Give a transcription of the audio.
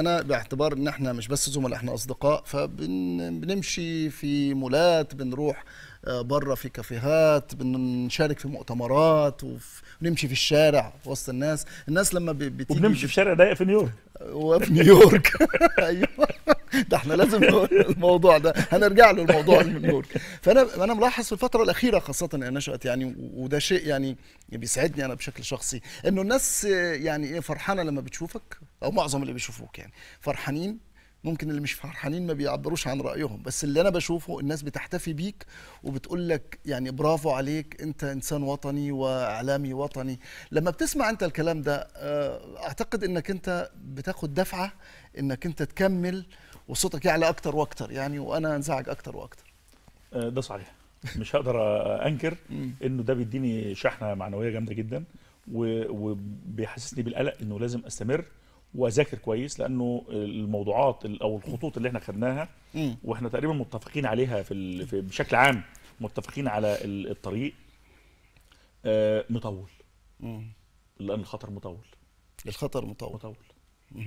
انا باعتبار ان احنا مش بس زملاء احنا اصدقاء فبنمشي في مولات بنروح آه، بره في كافيهات بنشارك في مؤتمرات ونمشي في الشارع وسط الناس الناس لما بتيجي وبنمشي في شارع ضيق في نيويورك آه، وفي نيويورك ايوه احنا لازم نقول الموضوع ده هنرجع له الموضوع المليون فانا انا ملاحظ في الفتره الاخيره خاصه اللي نشات يعني وده شيء يعني بيسعدني انا بشكل شخصي انه الناس يعني ايه فرحانه لما بتشوفك او معظم اللي بيشوفوك يعني فرحانين ممكن اللي مش فرحانين ما بيعبروش عن رايهم بس اللي انا بشوفه الناس بتحتفي بيك وبتقول لك يعني برافو عليك انت انسان وطني واعلامي وطني لما بتسمع انت الكلام ده آه، اعتقد انك انت بتاخد دفعه انك انت تكمل وصوتك يعلى اكتر واكتر يعني وانا انزعج اكتر واكتر آه، ده صحيح مش هقدر انكر انه ده بيديني شحنه معنويه جامده جدا وبيحسسني بالقلق انه لازم استمر واذاكر كويس لانه الموضوعات او الخطوط اللي احنا خدناها واحنا تقريبا متفقين عليها في, في بشكل عام متفقين على الطريق آه، مطول لان الخطر مطول الخطر مطول مطول